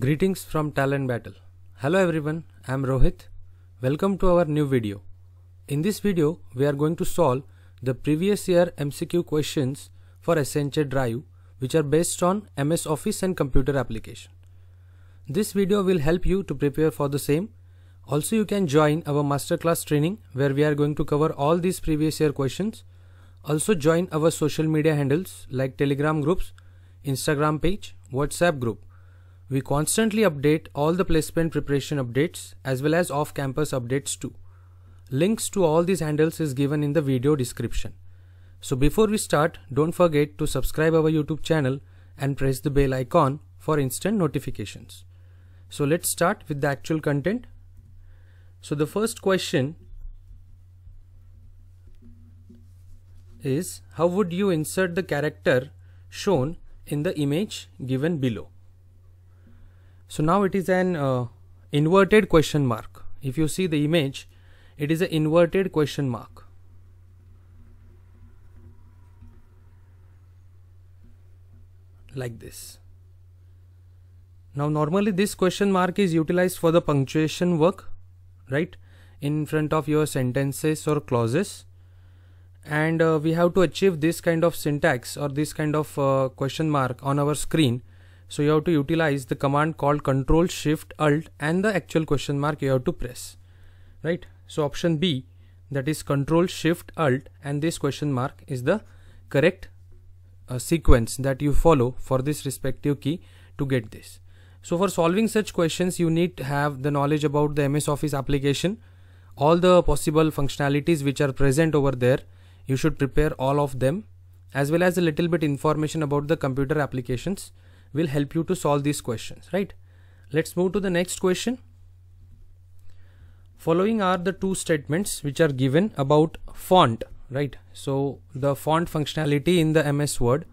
Greetings from Talent Battle. Hello everyone, I am Rohit. Welcome to our new video. In this video, we are going to solve the previous year MCQ questions for Accenture Drive which are based on MS Office and computer application. This video will help you to prepare for the same. Also you can join our masterclass training where we are going to cover all these previous year questions. Also join our social media handles like Telegram groups, Instagram page, WhatsApp group we constantly update all the placement preparation updates as well as off-campus updates too. Links to all these handles is given in the video description. So before we start, don't forget to subscribe our YouTube channel and press the bell icon for instant notifications. So let's start with the actual content. So the first question is how would you insert the character shown in the image given below? So now it is an uh, inverted question mark. If you see the image, it is an inverted question mark. Like this. Now normally this question mark is utilized for the punctuation work, right? In front of your sentences or clauses. And uh, we have to achieve this kind of syntax or this kind of uh, question mark on our screen so you have to utilize the command called Control Shift Alt and the actual question mark you have to press. Right? So option B that is Control Shift Alt and this question mark is the correct uh, sequence that you follow for this respective key to get this. So for solving such questions you need to have the knowledge about the MS Office application, all the possible functionalities which are present over there. You should prepare all of them as well as a little bit information about the computer applications will help you to solve these questions, right? Let's move to the next question. Following are the two statements which are given about font, right? So the font functionality in the MS Word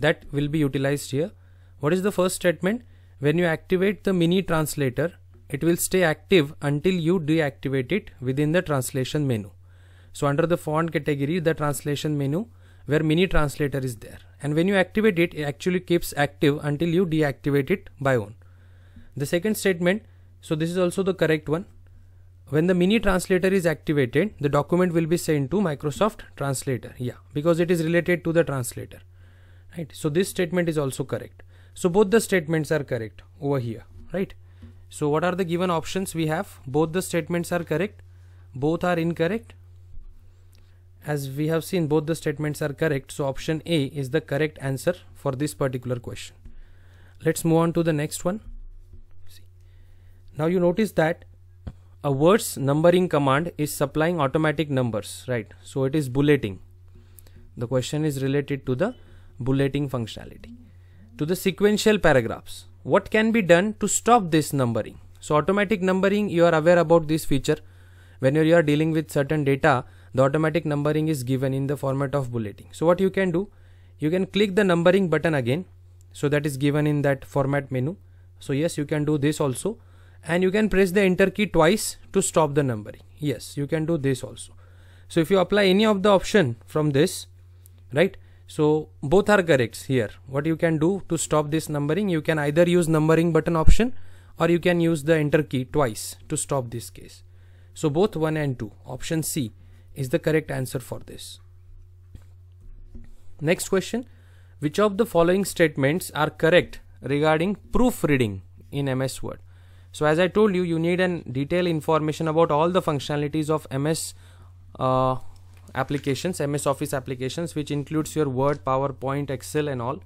that will be utilized here. What is the first statement? When you activate the mini translator, it will stay active until you deactivate it within the translation menu. So under the font category, the translation menu where mini translator is there, and when you activate it, it actually keeps active until you deactivate it by own. The second statement, so this is also the correct one. When the mini translator is activated, the document will be sent to Microsoft Translator. Yeah, because it is related to the translator. Right. So this statement is also correct. So both the statements are correct over here, right? So what are the given options we have? Both the statements are correct, both are incorrect, as we have seen both the statements are correct so option A is the correct answer for this particular question let's move on to the next one See. now you notice that a words numbering command is supplying automatic numbers right so it is bulleting the question is related to the bulleting functionality to the sequential paragraphs what can be done to stop this numbering so automatic numbering you are aware about this feature whenever you are dealing with certain data the automatic numbering is given in the format of bulleting so what you can do you can click the numbering button again so that is given in that format menu so yes you can do this also and you can press the enter key twice to stop the numbering yes you can do this also so if you apply any of the option from this right so both are correct here what you can do to stop this numbering you can either use numbering button option or you can use the enter key twice to stop this case so both 1 and 2 option c is the correct answer for this. Next question Which of the following statements are correct regarding proofreading in MS Word? So, as I told you, you need an detailed information about all the functionalities of MS uh, applications, MS Office applications, which includes your Word, PowerPoint, Excel, and all.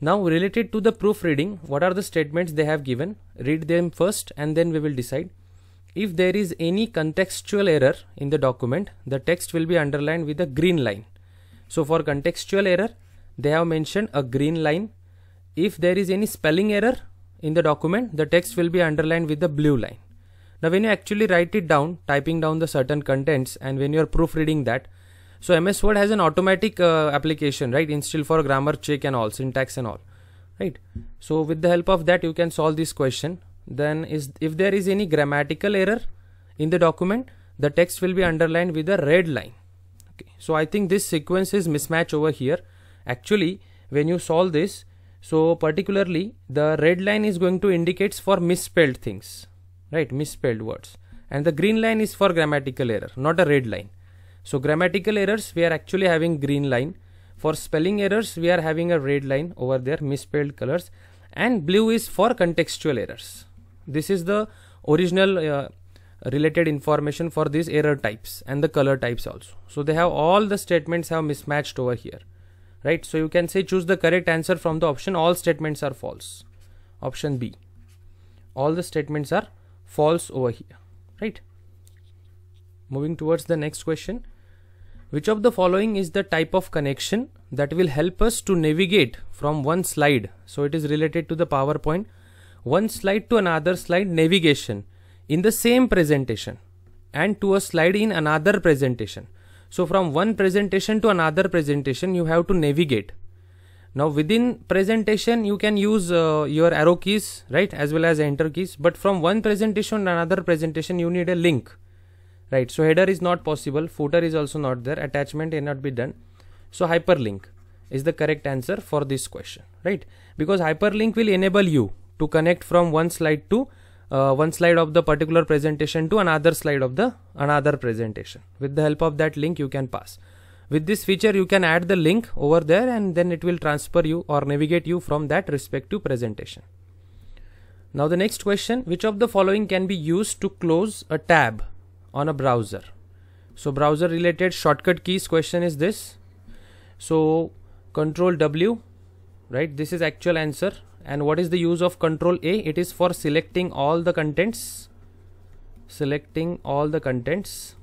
Now, related to the proofreading, what are the statements they have given? Read them first and then we will decide. If there is any contextual error in the document, the text will be underlined with a green line. So for contextual error, they have mentioned a green line. If there is any spelling error in the document, the text will be underlined with the blue line. Now when you actually write it down, typing down the certain contents and when you are proofreading that, so MS Word has an automatic uh, application, right? Instill for grammar check and all, syntax and all, right? So with the help of that, you can solve this question then is if there is any grammatical error in the document the text will be underlined with a red line okay so i think this sequence is mismatch over here actually when you solve this so particularly the red line is going to indicates for misspelled things right misspelled words and the green line is for grammatical error not a red line so grammatical errors we are actually having green line for spelling errors we are having a red line over there misspelled colors and blue is for contextual errors this is the original uh, related information for these error types and the color types also so they have all the statements have mismatched over here right so you can say choose the correct answer from the option all statements are false option b all the statements are false over here right moving towards the next question which of the following is the type of connection that will help us to navigate from one slide so it is related to the powerpoint one slide to another slide navigation in the same presentation and to a slide in another presentation. So from one presentation to another presentation you have to navigate. Now within presentation you can use uh, your arrow keys right as well as enter keys but from one presentation to another presentation you need a link right so header is not possible footer is also not there attachment cannot be done so hyperlink is the correct answer for this question right because hyperlink will enable you to connect from one slide to uh, one slide of the particular presentation to another slide of the another presentation with the help of that link you can pass with this feature you can add the link over there and then it will transfer you or navigate you from that respective presentation now the next question which of the following can be used to close a tab on a browser so browser related shortcut keys question is this so control w right this is actual answer and what is the use of control a it is for selecting all the contents selecting all the contents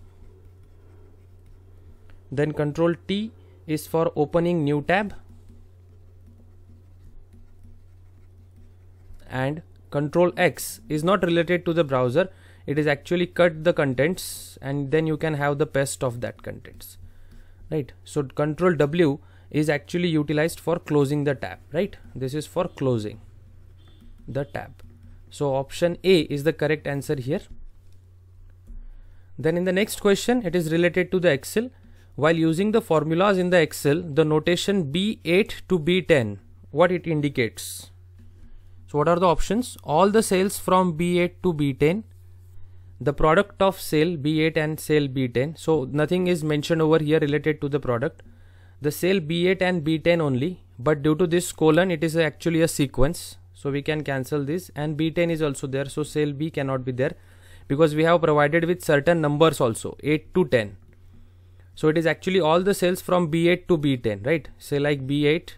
then control t is for opening new tab and control x is not related to the browser it is actually cut the contents and then you can have the paste of that contents right so control w is actually utilized for closing the tab right this is for closing the tab so option a is the correct answer here then in the next question it is related to the excel while using the formulas in the excel the notation b8 to b10 what it indicates so what are the options all the sales from b8 to b10 the product of sale b8 and sale b10 so nothing is mentioned over here related to the product the cell B8 and B10 only but due to this colon it is actually a sequence so we can cancel this and B10 is also there so cell B cannot be there because we have provided with certain numbers also 8 to 10 so it is actually all the cells from B8 to B10 right say like B8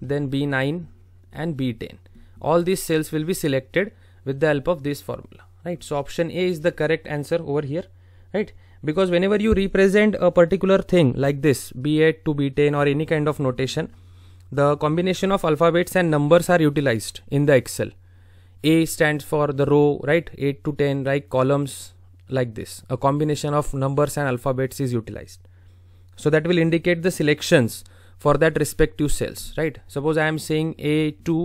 then B9 and B10 all these cells will be selected with the help of this formula right so option A is the correct answer over here right because whenever you represent a particular thing like this b8 to b10 or any kind of notation the combination of alphabets and numbers are utilized in the excel a stands for the row right 8 to 10 right columns like this a combination of numbers and alphabets is utilized so that will indicate the selections for that respective cells right suppose i am saying a2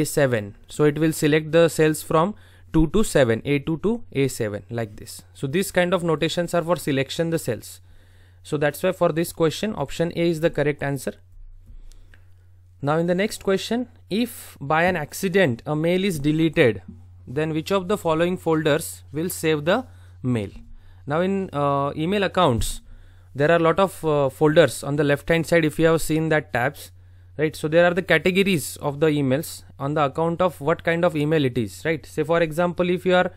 a7 so it will select the cells from 2 to 7 a2 to a7 like this so these kind of notations are for selection the cells so that's why for this question option a is the correct answer now in the next question if by an accident a mail is deleted then which of the following folders will save the mail now in uh, email accounts there are a lot of uh, folders on the left hand side if you have seen that tabs right so there are the categories of the emails on the account of what kind of email it is right say for example if you are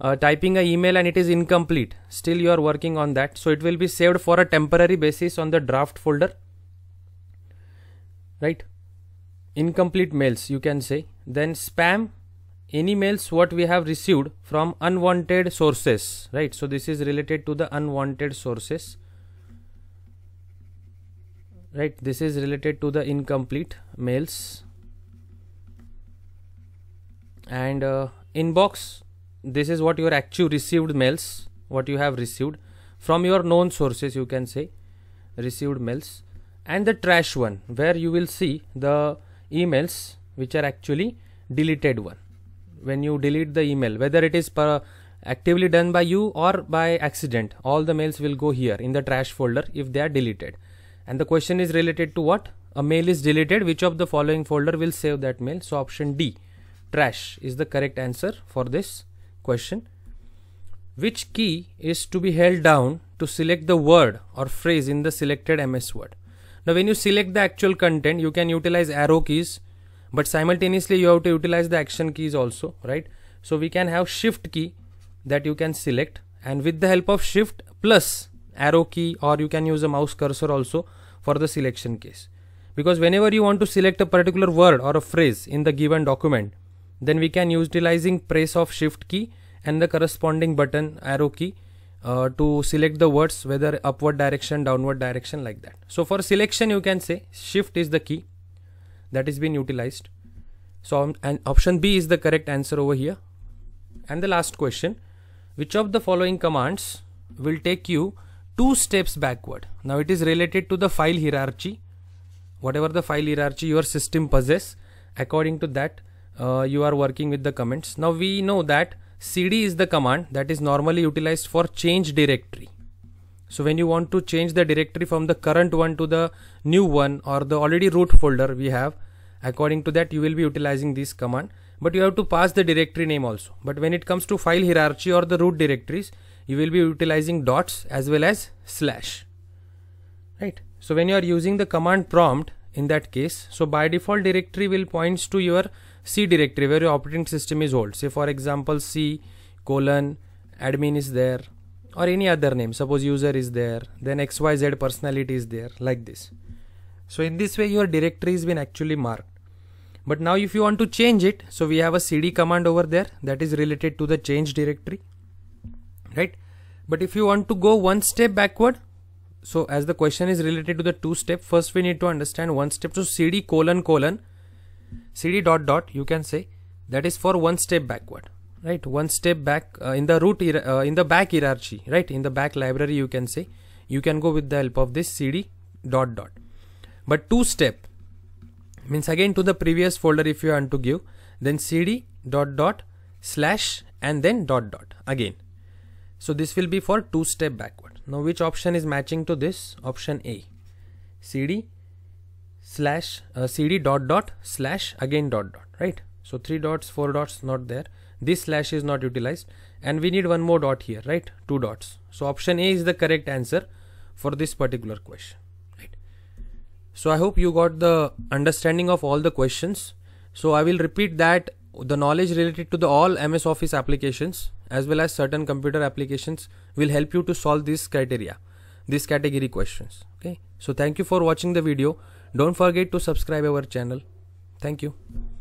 uh, typing a email and it is incomplete still you are working on that so it will be saved for a temporary basis on the draft folder right incomplete mails you can say then spam any mails what we have received from unwanted sources right so this is related to the unwanted sources right this is related to the incomplete mails and uh, inbox this is what your actual received mails what you have received from your known sources you can say received mails and the trash one where you will see the emails which are actually deleted one when you delete the email whether it is per actively done by you or by accident all the mails will go here in the trash folder if they are deleted and the question is related to what a mail is deleted which of the following folder will save that mail so option d trash is the correct answer for this question which key is to be held down to select the word or phrase in the selected ms word now when you select the actual content you can utilize arrow keys but simultaneously you have to utilize the action keys also right so we can have shift key that you can select and with the help of shift plus arrow key or you can use a mouse cursor also for the selection case because whenever you want to select a particular word or a phrase in the given document then we can utilizing press of shift key and the corresponding button arrow key uh, to select the words whether upward direction downward direction like that so for selection you can say shift is the key that is being utilized so um, and option b is the correct answer over here and the last question which of the following commands will take you two steps backward. Now it is related to the file hierarchy. Whatever the file hierarchy your system possess, according to that, uh, you are working with the comments. Now we know that cd is the command that is normally utilized for change directory. So when you want to change the directory from the current one to the new one or the already root folder we have, according to that you will be utilizing this command. But you have to pass the directory name also. But when it comes to file hierarchy or the root directories, you will be utilizing dots as well as slash right so when you are using the command prompt in that case so by default directory will points to your c directory where your operating system is old say for example c colon admin is there or any other name suppose user is there then xyz personality is there like this so in this way your directory has been actually marked but now if you want to change it so we have a cd command over there that is related to the change directory right but if you want to go one step backward so as the question is related to the two step first we need to understand one step so cd colon colon cd dot dot you can say that is for one step backward right one step back uh, in the root uh, in the back hierarchy right in the back library you can say you can go with the help of this cd dot dot but two step means again to the previous folder if you want to give then cd dot dot slash and then dot dot again so this will be for two step backward. Now which option is matching to this? Option A. CD slash uh, CD dot dot slash again dot dot, right? So three dots, four dots not there. This slash is not utilized and we need one more dot here, right? Two dots. So option A is the correct answer for this particular question, right? So I hope you got the understanding of all the questions. So I will repeat that the knowledge related to the all MS Office applications as well as certain computer applications will help you to solve these criteria, these category questions. Okay. So thank you for watching the video. Don't forget to subscribe our channel. Thank you.